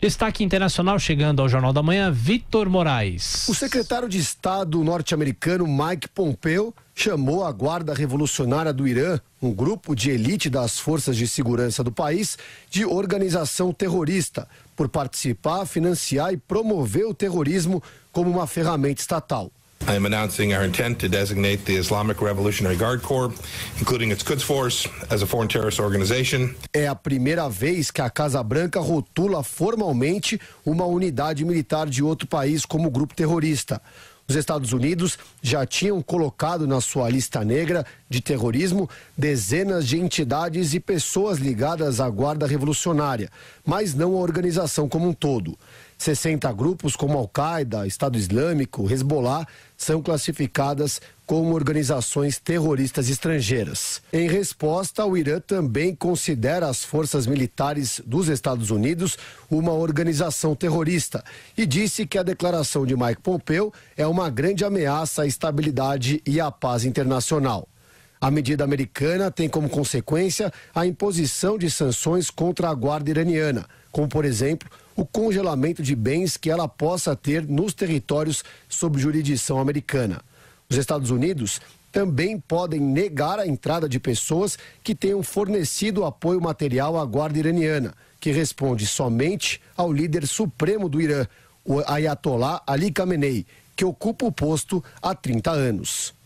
Destaque internacional chegando ao Jornal da Manhã, Vitor Moraes. O secretário de Estado norte-americano Mike Pompeo chamou a Guarda Revolucionária do Irã, um grupo de elite das forças de segurança do país, de organização terrorista, por participar, financiar e promover o terrorismo como uma ferramenta estatal. I am announcing our intent to designate the Islamic Revolutionary Guard Corps, including its Quds Force, as a foreign terrorist organization. É a primeira vez que a Casa Branca rotula formalmente uma unidade militar de outro país como grupo terrorista. Os Estados Unidos já tinham colocado na sua lista negra de terrorismo dezenas de entidades e pessoas ligadas à Guarda Revolucionária, mas não a organização como um todo. 60 grupos como Al-Qaeda, Estado Islâmico, Hezbollah são classificadas como organizações terroristas estrangeiras. Em resposta, o Irã também considera as forças militares dos Estados Unidos uma organização terrorista e disse que a declaração de Mike Pompeo é uma grande ameaça à estabilidade e à paz internacional. A medida americana tem como consequência a imposição de sanções contra a guarda iraniana, como, por exemplo, o congelamento de bens que ela possa ter nos territórios sob jurisdição americana. Os Estados Unidos também podem negar a entrada de pessoas que tenham fornecido apoio material à guarda iraniana, que responde somente ao líder supremo do Irã, o Ayatollah Ali Khamenei, que ocupa o posto há 30 anos.